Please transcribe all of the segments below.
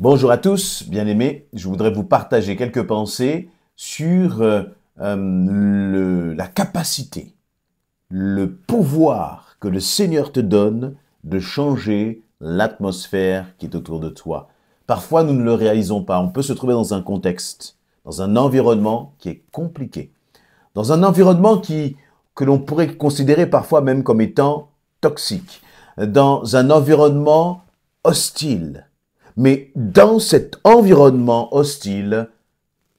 Bonjour à tous, bien-aimés. Je voudrais vous partager quelques pensées sur euh, euh, la capacité, le pouvoir que le Seigneur te donne de changer l'atmosphère qui est autour de toi. Parfois, nous ne le réalisons pas. On peut se trouver dans un contexte, dans un environnement qui est compliqué, dans un environnement qui, que l'on pourrait considérer parfois même comme étant toxique, dans un environnement hostile, mais dans cet environnement hostile,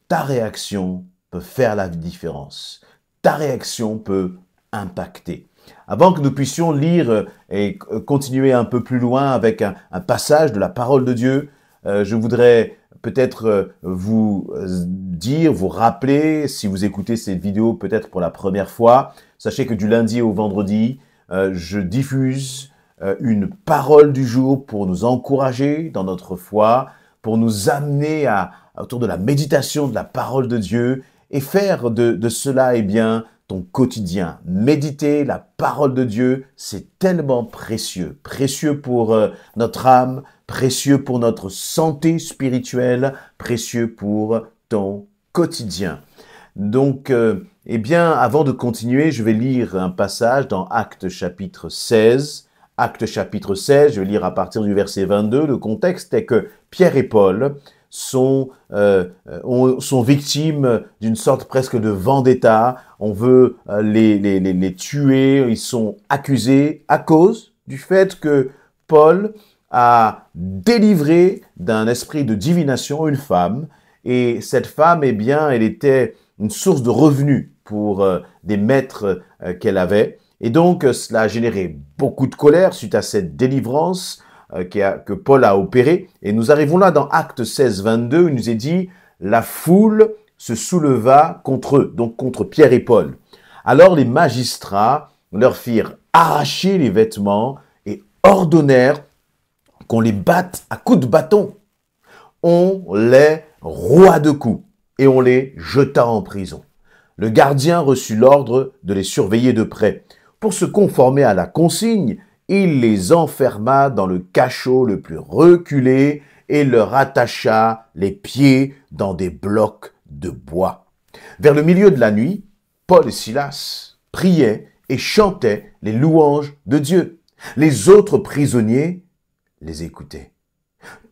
ta réaction peut faire la différence. Ta réaction peut impacter. Avant que nous puissions lire et continuer un peu plus loin avec un, passage de la parole de Dieu, euh, je voudrais peut-être euh, vous dire, vous rappeler, si vous écoutez cette vidéo peut-être pour la première fois, sachez que du lundi au vendredi, euh, je diffuse euh, une parole du jour pour nous encourager dans notre foi, pour nous amener autour de la méditation de la parole de Dieu et faire de, cela eh bien, ton quotidien. Méditer la parole de Dieu, c'est tellement précieux. Précieux pour euh, notre âme, précieux pour notre santé spirituelle, précieux pour ton quotidien. Donc, euh, eh bien, avant de continuer, je vais lire un passage dans Actes chapitre 16, Acte chapitre 16, je vais lire à partir du verset 22, le contexte est que Pierre et Paul euh, sont, victimes d'une sorte presque de vendetta, on veut euh, les, tuer, ils sont accusés à cause du fait que Paul a délivré d'un esprit de divination une femme, et cette femme, eh bien, elle était une source de revenus pour euh, des maîtres qu'elle avait. Et donc, euh, cela a généré beaucoup de colère suite à cette délivrance euh, que Paul a opérée. Et nous arrivons là dans Acte 16, 22, où il nous est dit, la foule se souleva contre eux, donc contre Pierre et Paul. Alors les magistrats leur firent arracher les vêtements et ordonnèrent qu'on les batte à coups de bâton. On les roua de coups et on les jeta en prison. Le gardien reçut l'ordre de les surveiller de près. Pour se conformer à la consigne, il les enferma dans le cachot le plus reculé et leur attacha les pieds dans des blocs de bois. Vers le milieu de la nuit, Paul et Silas priaient et chantaient les louanges de Dieu. Les autres prisonniers les écoutaient.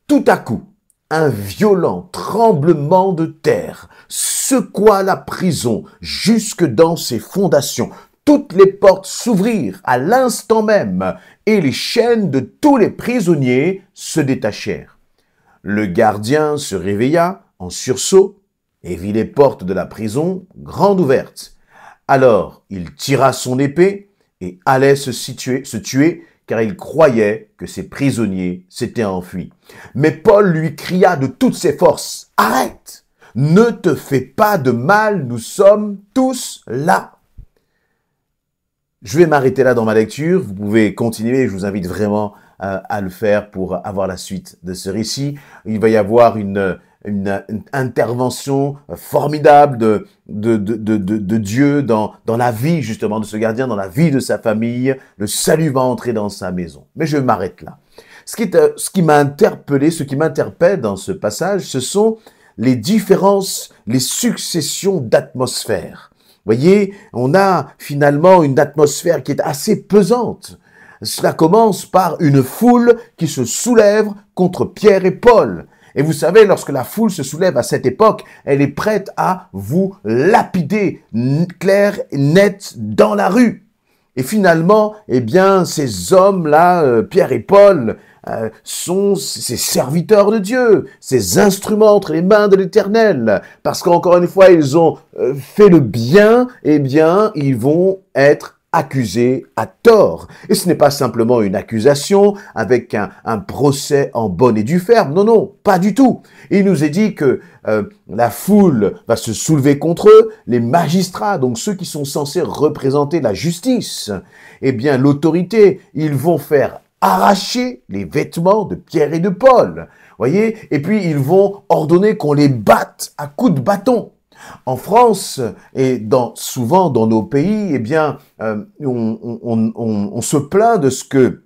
Tout à coup, un violent tremblement de terre secoua la prison jusque dans ses fondations toutes les portes s'ouvrirent à l'instant même, et les chaînes de tous les prisonniers se détachèrent. Le gardien se réveilla en sursaut et vit les portes de la prison grandes ouvertes. Alors il tira son épée et allait se, se tuer car il croyait que ses prisonniers s'étaient enfuis. Mais Paul lui cria de toutes ses forces, Arrête Ne te fais pas de mal, nous sommes tous là. Je vais m'arrêter là dans ma lecture. Vous pouvez continuer. Je vous invite vraiment euh, à le faire pour avoir la suite de ce récit. Il va y avoir une, intervention formidable de, de, Dieu dans, la vie justement de ce gardien, dans la vie de sa famille. Le salut va entrer dans sa maison. Mais je m'arrête là. Ce qui, euh, ce qui m'a interpellé, ce qui m'interpelle dans ce passage, ce sont les différences, les successions d'atmosphères. Voyez, on a finalement une atmosphère qui est assez pesante. Cela commence par une foule qui se soulève contre Pierre et Paul. Et vous savez, lorsque la foule se soulève à cette époque, elle est prête à vous lapider clair, net, dans la rue. Et finalement, eh bien, ces hommes-là, euh, Pierre et Paul, euh, sont ces serviteurs de Dieu, ces instruments entre les mains de l'Éternel. Parce qu'encore une fois, ils ont euh, fait le bien, eh bien, ils vont être accusés à tort. Et ce n'est pas simplement une accusation avec un, procès en bonne et due ferme. Non, non, pas du tout. Il nous est dit que euh, la foule va se soulever contre eux, les magistrats, donc ceux qui sont censés représenter la justice, eh bien l'autorité, ils vont faire arracher les vêtements de Pierre et de Paul. Voyez Et puis ils vont ordonner qu'on les batte à coups de bâton. En France et dans, souvent dans nos pays, eh bien, euh, on, on, se plaint de ce que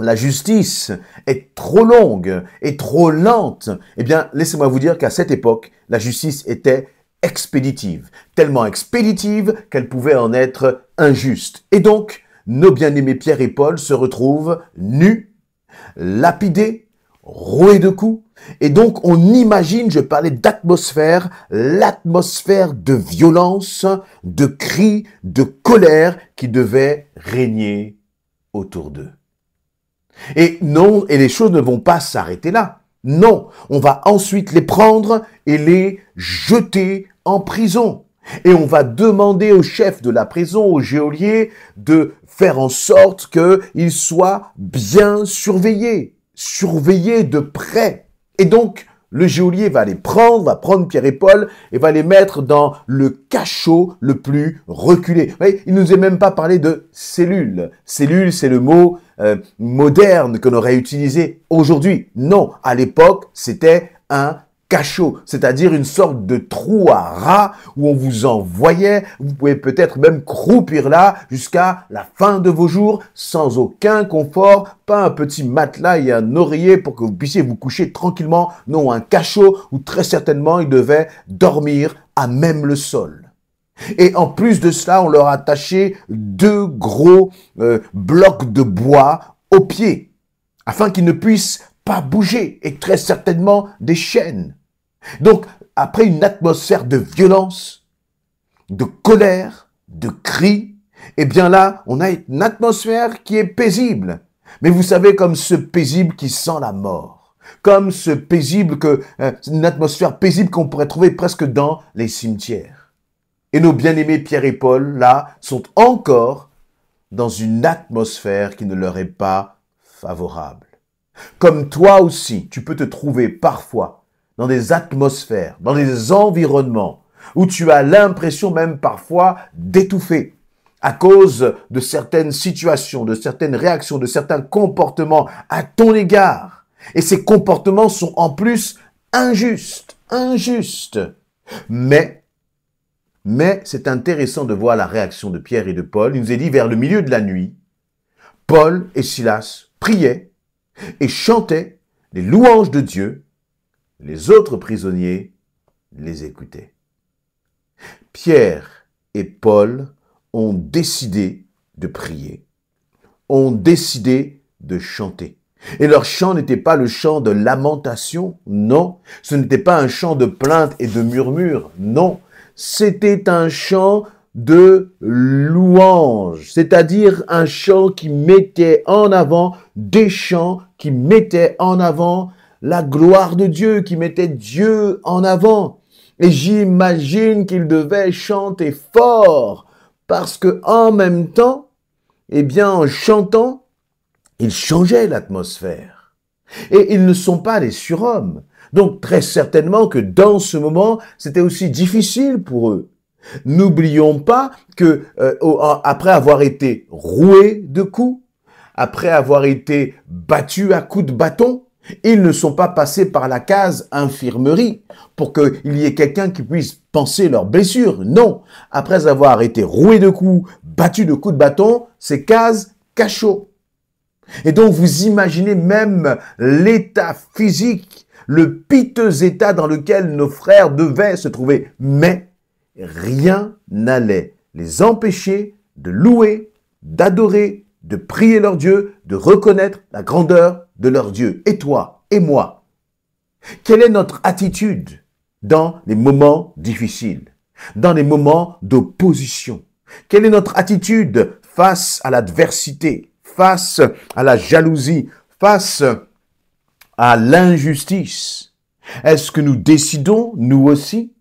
la justice est trop longue et trop lente. Eh bien, laissez-moi vous dire qu'à cette époque, la justice était expéditive, tellement expéditive qu'elle pouvait en être injuste. Et donc, nos bien-aimés Pierre et Paul se retrouvent nus, lapidés, roués de coups. Et donc on imagine, je parlais d'atmosphère, l'atmosphère de violence, de cris, de colère qui devait régner autour d'eux. Et non, et les choses ne vont pas s'arrêter là. Non, on va ensuite les prendre et les jeter en prison. Et on va demander au chef de la prison, au geôlier, de faire en sorte qu'ils soient bien surveillés, surveillés de près. Et donc, le geôlier va les prendre, va prendre Pierre et Paul et va les mettre dans le cachot le plus reculé. Vous voyez, il ne nous est même pas parlé de cellule. Cellule, c'est le mot euh, moderne qu'on aurait utilisé aujourd'hui. Non, à l'époque, c'était un cachot, c'est-à-dire une sorte de trou à rats où on vous envoyait. Vous pouvez peut-être même croupir là jusqu'à la fin de vos jours sans aucun confort, pas un petit matelas et un oreiller pour que vous puissiez vous coucher tranquillement, non un cachot où très certainement ils devaient dormir à même le sol. Et en plus de cela, on leur attachait deux gros euh, blocs de bois aux pieds afin qu'ils ne puissent pas bouger et très certainement des chaînes. Donc, après une atmosphère de violence, de colère, de cris, eh bien là, on a une atmosphère qui est paisible. Mais vous savez, comme ce paisible qui sent la mort. Comme ce paisible que, euh, une atmosphère paisible qu'on pourrait trouver presque dans les cimetières. Et nos bien-aimés Pierre et Paul, là, sont encore dans une atmosphère qui ne leur est pas favorable. Comme toi aussi, tu peux te trouver parfois dans des atmosphères, dans des environnements où tu as l'impression même parfois d'étouffer à cause de certaines situations, de certaines réactions, de certains comportements à ton égard. Et ces comportements sont en plus injustes, injustes. Mais, mais c'est intéressant de voir la réaction de Pierre et de Paul. Il nous est dit vers le milieu de la nuit, Paul et Silas priaient et chantaient les louanges de Dieu les autres prisonniers les écoutaient. Pierre et Paul ont décidé de prier, ont décidé de chanter. Et leur chant n'était pas le chant de lamentation, non. Ce n'était pas un chant de plainte et de murmure, non. C'était un chant de louange, c'est-à-dire un chant qui mettait en avant des chants qui mettaient en avant la gloire de Dieu, qui mettait Dieu en avant. Et j'imagine qu'ils devait chanter fort parce que en même temps, eh bien, en chantant, ils changeait l'atmosphère. Et ils ne sont pas des surhommes. Donc très certainement que dans ce moment, c'était aussi difficile pour eux. N'oublions pas que euh, après avoir été roué de coups, après avoir été battu à coups de bâton, ils ne sont pas passés par la case infirmerie pour qu'il y ait quelqu'un qui puisse penser leurs blessures. Non. Après avoir été roué de coups, battu de coups de bâton, c'est case cachot. Et donc vous imaginez même l'état physique, le piteux état dans lequel nos frères devaient se trouver. Mais rien n'allait les empêcher de louer, d'adorer, de prier leur Dieu, de reconnaître la grandeur de leur Dieu. Et toi et moi, quelle est notre attitude dans les moments difficiles, dans les moments d'opposition Quelle est notre attitude face à l'adversité, face à la jalousie, face à l'injustice Est-ce que nous décidons, nous aussi,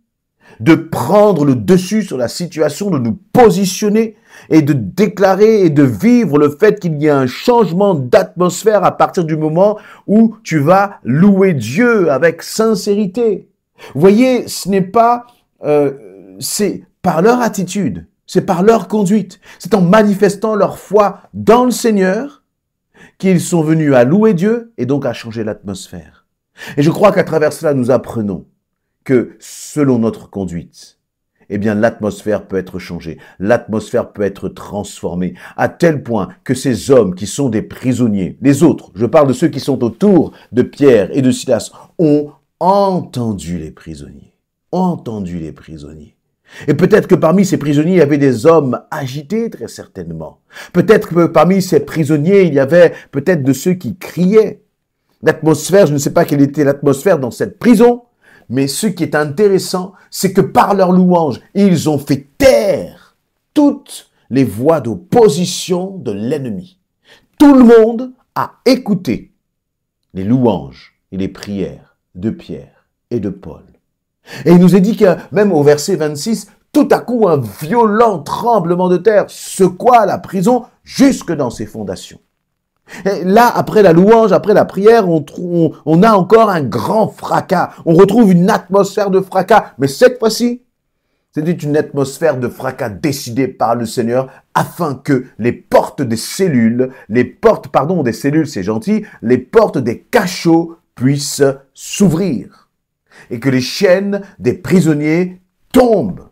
de prendre le dessus sur la situation, de nous positionner et de déclarer et de vivre le fait qu'il y a un changement d'atmosphère à partir du moment où tu vas louer Dieu avec sincérité. Vous voyez, ce n'est pas... Euh, c'est par leur attitude, c'est par leur conduite, c'est en manifestant leur foi dans le Seigneur qu'ils sont venus à louer Dieu et donc à changer l'atmosphère. Et je crois qu'à travers cela, nous apprenons que selon notre conduite, eh bien l'atmosphère peut être changée, l'atmosphère peut être transformée, à tel point que ces hommes qui sont des prisonniers, les autres, je parle de ceux qui sont autour de Pierre et de Silas, ont entendu les prisonniers, entendu les prisonniers. Et peut-être que parmi ces prisonniers, il y avait des hommes agités, très certainement. Peut-être que parmi ces prisonniers, il y avait peut-être de ceux qui criaient. L'atmosphère, je ne sais pas quelle était l'atmosphère dans cette prison, mais ce qui est intéressant, c'est que par leurs louanges, ils ont fait taire toutes les voix d'opposition de l'ennemi. Tout le monde a écouté les louanges et les prières de Pierre et de Paul. Et il nous est dit que même au verset 26, tout à coup un violent tremblement de terre secoua la prison jusque dans ses fondations. Et là, après la louange, après la prière, on, on a encore un grand fracas. On retrouve une atmosphère de fracas. Mais cette fois-ci, c'est une atmosphère de fracas décidée par le Seigneur afin que les portes des cellules, les portes, pardon, des cellules, c'est gentil, les portes des cachots puissent s'ouvrir et que les chaînes des prisonniers tombent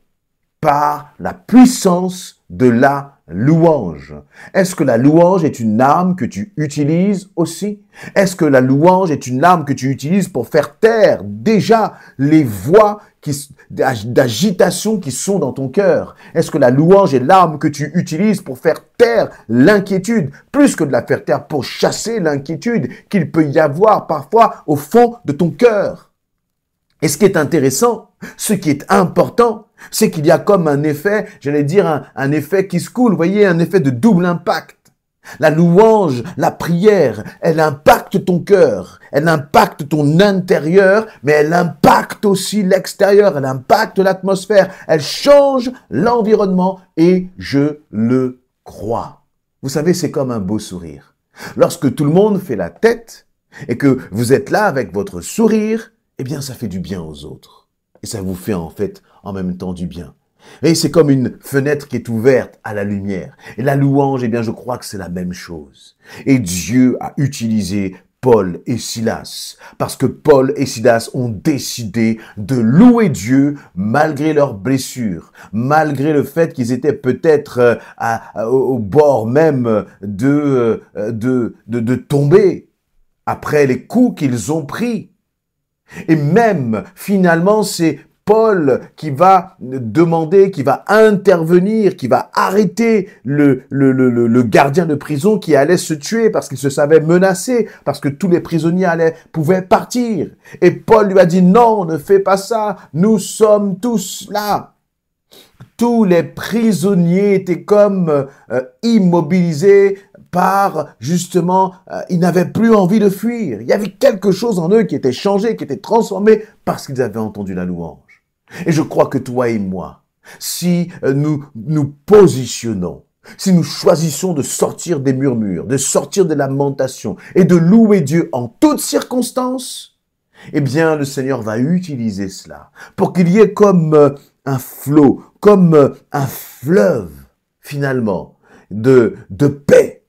par la puissance de la louange. Est-ce que la louange est une arme que tu utilises aussi Est-ce que la louange est une arme que tu utilises pour faire taire déjà les voix d'agitation qui sont dans ton cœur Est-ce que la louange est l'arme que tu utilises pour faire taire l'inquiétude, plus que de la faire taire pour chasser l'inquiétude qu'il peut y avoir parfois au fond de ton cœur Et ce qui est intéressant, ce qui est important, c'est qu'il y a comme un effet, j'allais dire un, effet qui se coule, vous voyez, un effet de double impact. La louange, la prière, elle impacte ton cœur, elle impacte ton intérieur, mais elle impacte aussi l'extérieur, elle impacte l'atmosphère, elle change l'environnement et je le crois. Vous savez, c'est comme un beau sourire. Lorsque tout le monde fait la tête et que vous êtes là avec votre sourire, eh bien ça fait du bien aux autres. Et ça vous fait en fait en même temps du bien. Et c'est comme une fenêtre qui est ouverte à la lumière. Et la louange, eh bien, je crois que c'est la même chose. Et Dieu a utilisé Paul et Silas, parce que Paul et Silas ont décidé de louer Dieu malgré leurs blessures, malgré le fait qu'ils étaient peut-être euh, au bord même de, euh, de, de, de tomber après les coups qu'ils ont pris. Et même, finalement, c'est Paul qui va demander, qui va intervenir, qui va arrêter le, gardien de prison qui allait se tuer parce qu'il se savait menacé, parce que tous les prisonniers allaient, pouvaient partir. Et Paul lui a dit, non, ne fais pas ça, nous sommes tous là. Tous les prisonniers étaient comme euh, immobilisés par justement, euh, ils n'avaient plus envie de fuir. Il y avait quelque chose en eux qui était changé, qui était transformé parce qu'ils avaient entendu la louange. Et je crois que toi et moi, si euh, nous nous positionnons, si nous choisissons de sortir des murmures, de sortir des lamentations et de louer Dieu en toutes circonstances, eh bien le Seigneur va utiliser cela pour qu'il y ait comme euh, un flot, comme un fleuve finalement de, de paix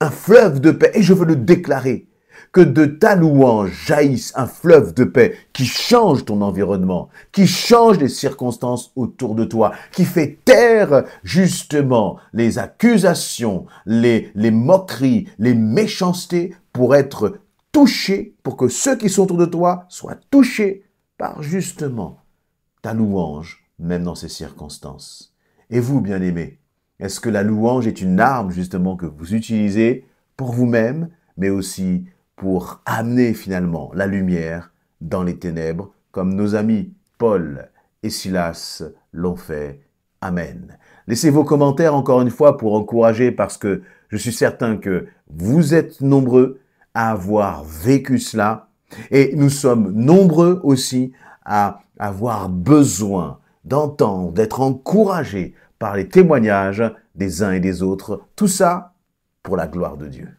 un fleuve de paix. Et je veux le déclarer. Que de ta louange jaillisse un fleuve de paix qui change ton environnement, qui change les circonstances autour de toi, qui fait taire justement les accusations, les, moqueries, les méchancetés pour être touché, pour que ceux qui sont autour de toi soient touchés par justement ta louange, même dans ces circonstances. Et vous, bien-aimés, est-ce que la louange est une arme justement que vous utilisez pour vous-même, mais aussi pour amener finalement la lumière dans les ténèbres, comme nos amis Paul et Silas l'ont fait Amen. Laissez vos commentaires encore une fois pour encourager parce que je suis certain que vous êtes nombreux à avoir vécu cela et nous sommes nombreux aussi à avoir besoin d'entendre, d'être encouragés par les témoignages des uns et des autres. Tout ça pour la gloire de Dieu.